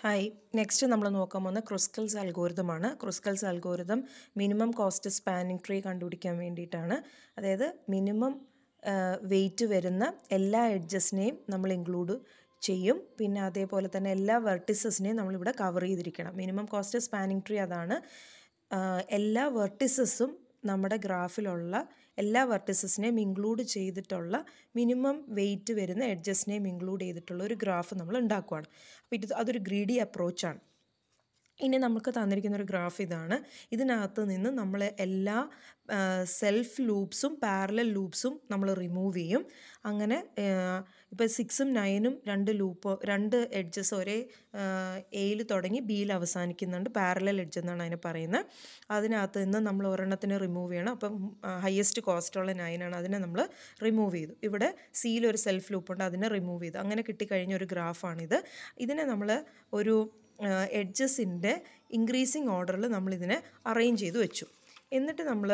hi next നമ്മൾ നോക്കാൻ പോകുന്ന ക്രിസ്കൽസ് അൽഗോരിതമാണ് Kruskal's algorithm minimum cost spanning tree കണ്ടുപിടിക്കാൻ വേണ്ടിയിട്ടാണ് അതായത് മിനിമം വെയ്റ്റ് വരുന്ന എല്ലാ എഡ്ജസിനെയും നമ്മൾ ഇൻക്ലൂഡ് ചെയ്യും പിന്നെ അതേപോലെ തന്നെ എല്ലാ വെർട്ടിസസിനെയും നമ്മളിവിടെ കവർ ചെയ്തിരിക്കണം മിനിമം കോസ്റ്റ് സ്പാനിങ് ട്രീ അതാണ് എല്ലാ വെർട്ടിസസും നമ്മുടെ ഗ്രാഫിലുള്ള എല്ലാ വെർട്ടിസസിനെയും ഇൻക്ലൂഡ് ചെയ്തിട്ടുള്ള മിനിമം വെയിറ്റ് വരുന്ന എഡ്ജസ്റ്റിനെയും ഇൻക്ലൂഡ് ചെയ്തിട്ടുള്ള ഒരു ഗ്രാഫ് നമ്മൾ ഉണ്ടാക്കുകയാണ് അപ്പോൾ ഇത് അതൊരു ഗ്രീഡി അപ്രോച്ചാണ് ഇനി നമുക്ക് തന്നിരിക്കുന്ന ഒരു ഗ്രാഫ് ഇതാണ് ഇതിനകത്ത് നിന്ന് നമ്മൾ എല്ലാ സെൽഫ് ലൂപ്സും പാരലൽ ലൂപ്സും നമ്മൾ റിമൂവ് ചെയ്യും അങ്ങനെ ഇപ്പോൾ സിക്സും നയനും രണ്ട് ലൂപ്പ് രണ്ട് എഡ്ജസ് ഒരേ എയിൽ തുടങ്ങി ബിയിൽ അവസാനിക്കുന്നുണ്ട് പാരലൽ എഡ്ജ് എന്നാണ് അതിനെ പറയുന്നത് അതിനകത്ത് നിന്ന് നമ്മൾ ഒരെണ്ണത്തിന് റിമൂവ് ചെയ്യണം അപ്പം ഹയസ്റ്റ് കോസ്റ്റുള്ള നയനാണ് അതിനെ നമ്മൾ റിമൂവ് ചെയ്തു ഇവിടെ സിയിൽ ഒരു സെൽഫ് ലൂപ്പുണ്ട് അതിനെ റിമൂവ് ചെയ്തു അങ്ങനെ കിട്ടിക്കഴിഞ്ഞ ഒരു ഗ്രാഫാണിത് ഇതിനെ നമ്മൾ ഒരു എഡ്ജസിൻ്റെ ഇൻക്രീസിങ് ഓർഡറിൽ നമ്മളിതിനെ അറേഞ്ച് ചെയ്ത് വെച്ചു എന്നിട്ട് നമ്മൾ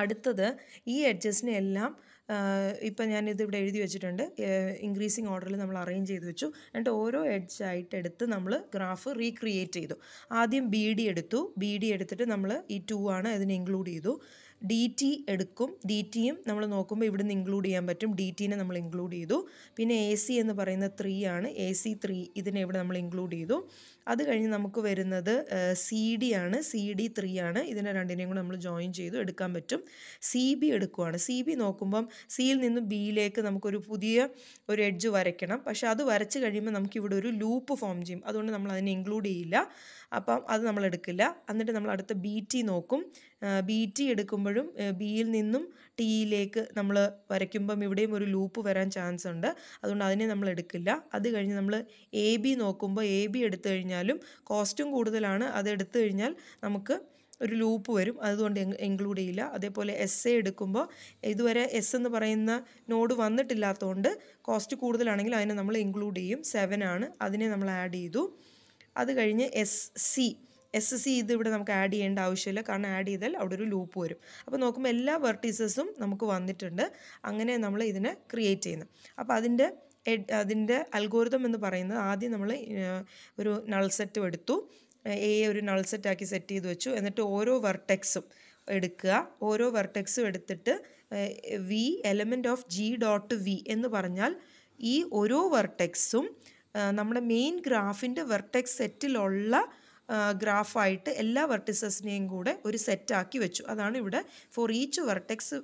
അടുത്തത് ഈ എഡ്ജസിനെ എല്ലാം ഇപ്പം ഞാനിത് ഇവിടെ എഴുതി വെച്ചിട്ടുണ്ട് ഇൻക്രീസിങ് ഓർഡറിൽ നമ്മൾ അറേഞ്ച് ചെയ്ത് വെച്ചു എന്നിട്ട് ഓരോ ആയിട്ട് എടുത്ത് നമ്മൾ ഗ്രാഫ് റീക്രിയേറ്റ് ചെയ്തു ആദ്യം ബി ഡി എടുത്തു ബി ഡി എടുത്തിട്ട് നമ്മൾ ഈ ടു ആണ് അതിനെ ഇൻക്ലൂഡ് ചെയ്തു ഡി ടി എടുക്കും ഡി ടിയും നമ്മൾ നോക്കുമ്പോൾ ഇവിടുന്ന് ഇൻക്ലൂഡ് ചെയ്യാൻ പറ്റും ഡി ടീനെ നമ്മൾ ഇൻക്ലൂഡ് ചെയ്തു പിന്നെ എ സി എന്ന് പറയുന്ന ത്രീ ആണ് എ സി ത്രീ ഇതിനെ ഇവിടെ നമ്മൾ ഇൻക്ലൂഡ് ചെയ്തു അത് കഴിഞ്ഞ് നമുക്ക് വരുന്നത് സി ഡി ആണ് സി ഡി ത്രീ ആണ് ഇതിനെ രണ്ടിനെയും കൂടെ നമ്മൾ ജോയിൻ ചെയ്തു എടുക്കാൻ പറ്റും സി ബി എടുക്കുവാണ് സി ബി നോക്കുമ്പം സിയിൽ നിന്ന് ബിയിലേക്ക് നമുക്കൊരു പുതിയ ഒരു എഡ്ജ് വരയ്ക്കണം പക്ഷേ അത് വരച്ച് കഴിയുമ്പോൾ നമുക്കിവിടെ ഒരു ലൂപ്പ് ഫോം ചെയ്യും അതുകൊണ്ട് നമ്മൾ അതിനെ ഇൻക്ലൂഡ് ചെയ്യില്ല അപ്പം അത് നമ്മൾ എടുക്കില്ല എന്നിട്ട് നമ്മൾ അടുത്ത ബി ടി നോക്കും ബി ടി എടുക്കുമ്പോൾ വരുമ്പോഴും ബിയിൽ നിന്നും ടിയിലേക്ക് നമ്മൾ വരയ്ക്കുമ്പം ഇവിടെയും ഒരു ലൂപ്പ് വരാൻ ചാൻസ് ഉണ്ട് അതുകൊണ്ട് അതിനെ നമ്മൾ എടുക്കില്ല അത് കഴിഞ്ഞ് നമ്മൾ എ ബി നോക്കുമ്പോൾ എ ബി എടുത്തു കഴിഞ്ഞാലും കോസ്റ്റും കൂടുതലാണ് അത് എടുത്തു കഴിഞ്ഞാൽ നമുക്ക് ഒരു ലൂപ്പ് വരും അതുകൊണ്ട് ഇൻക്ലൂഡ് ചെയ്യില്ല അതേപോലെ എസ് എ എടുക്കുമ്പോൾ ഇതുവരെ എസ് എന്ന് പറയുന്ന നോഡ് വന്നിട്ടില്ലാത്തതുകൊണ്ട് കോസ്റ്റ് കൂടുതലാണെങ്കിൽ അതിനെ നമ്മൾ ഇൻക്ലൂഡ് ചെയ്യും സെവൻ ആണ് അതിനെ നമ്മൾ ആഡ് ചെയ്തു അത് കഴിഞ്ഞ് S C S S C ഇത് ഇവിടെ നമുക്ക് ആഡ് ചെയ്യേണ്ട ആവശ്യമില്ല കാരണം ആഡ് ചെയ്താൽ അവിടെ ഒരു ലൂപ്പ് വരും അപ്പോൾ നോക്കുമ്പോൾ എല്ലാ വെർട്ടീസസും നമുക്ക് വന്നിട്ടുണ്ട് അങ്ങനെ നമ്മൾ ഇതിനെ ക്രിയേറ്റ് ചെയ്യുന്നു അപ്പോൾ അതിൻ്റെ അതിൻ്റെ അൽഗോരിതം എന്ന് പറയുന്നത് ആദ്യം നമ്മൾ ഒരു നൾ സെറ്റ് എടുത്തു എ ഒരു നൾ സെറ്റാക്കി സെറ്റ് ചെയ്ത് വെച്ചു എന്നിട്ട് ഓരോ വെർട്ടെക്സും എടുക്കുക ഓരോ വെർട്ടെക്സും എടുത്തിട്ട് V element of G dot V എന്ന് പറഞ്ഞാൽ ഈ ഓരോ വെർട്ടെക്സും നമ്മുടെ മെയിൻ ഗ്രാഫിൻ്റെ വെർട്ടെക്സ് സെറ്റിലുള്ള ഗ്രാഫായിട്ട് എല്ലാ വെർട്ടിസസിനെയും കൂടെ ഒരു സെറ്റാക്കി വെച്ചു അതാണ് ഇവിടെ for each vertex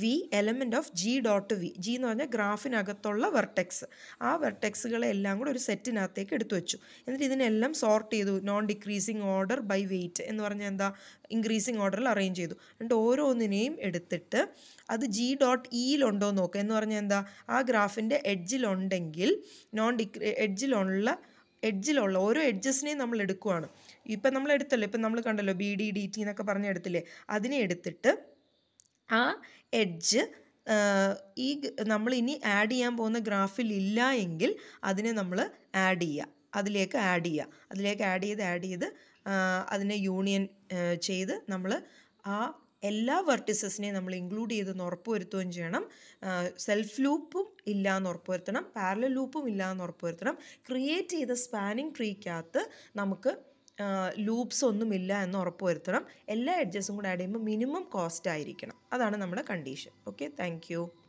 V element of G dot V G എന്ന് പറഞ്ഞാൽ ഗ്രാഫിനകത്തുള്ള വെർട്ടെക്സ് ആ വെർട്ടെക്സുകളെ എല്ലാം കൂടെ ഒരു സെറ്റിനകത്തേക്ക് എടുത്തു വെച്ചു എന്നിട്ട് ഇതിനെല്ലാം സോർട്ട് ചെയ്തു non decreasing order by weight എന്ന് പറഞ്ഞാൽ എന്താ ഇൻക്രീസിങ് ഓർഡറിൽ അറേഞ്ച് ചെയ്തു എന്നിട്ട് ഓരോന്നിനെയും എടുത്തിട്ട് അത് ജി ഡോട്ട് ഇയിലുണ്ടോ e എന്ന് നോക്കുക എന്ന് പറഞ്ഞാൽ എന്താ ആ ഗ്രാഫിൻ്റെ എഡ്ജിലുണ്ടെങ്കിൽ നോൺ ഡിക്രീ എഡ്ജിലുള്ള എഡ്ജിലുള്ള ഓരോ എഡ്ജസിനെയും നമ്മൾ എടുക്കുവാണ് ഇപ്പം നമ്മൾ എടുത്തല്ലോ ഇപ്പം നമ്മൾ കണ്ടല്ലോ ബി ഡി ഡി ടി എന്നൊക്കെ പറഞ്ഞ് എടുത്തില്ലേ അതിനെ എടുത്തിട്ട് ആ എഡ്ജ് ഈ നമ്മൾ ഇനി ആഡ് ചെയ്യാൻ പോകുന്ന ഗ്രാഫിൽ ഇല്ല എങ്കിൽ അതിനെ നമ്മൾ ആഡ് ചെയ്യുക അതിലേക്ക് ആഡ് ചെയ്യുക അതിലേക്ക് ആഡ് ചെയ്ത് ആഡ് ചെയ്ത് അതിനെ യൂണിയൻ ചെയ്ത് നമ്മൾ ആ എല്ലാ വെർട്ടിസസിനെയും നമ്മൾ ഇൻക്ലൂഡ് ചെയ്തെന്ന് ഉറപ്പുവരുത്തുകയും ചെയ്യണം സെൽഫ് ലൂപ്പും ഇല്ല എന്ന് ഉറപ്പുവരുത്തണം പാരലൽ ലൂപ്പും ഇല്ല എന്ന് ഉറപ്പുവരുത്തണം ക്രിയേറ്റ് ചെയ്ത സ്പാനിങ് ട്രീക്കകത്ത് നമുക്ക് ലൂപ്സ് ഒന്നുമില്ല എന്ന് ഉറപ്പുവരുത്തണം എല്ലാ എഡ്ജസും കൂടെ ആഡ് ചെയ്യുമ്പോൾ മിനിമം കോസ്റ്റ് ആയിരിക്കണം അതാണ് നമ്മുടെ കണ്ടീഷൻ ഓക്കെ താങ്ക്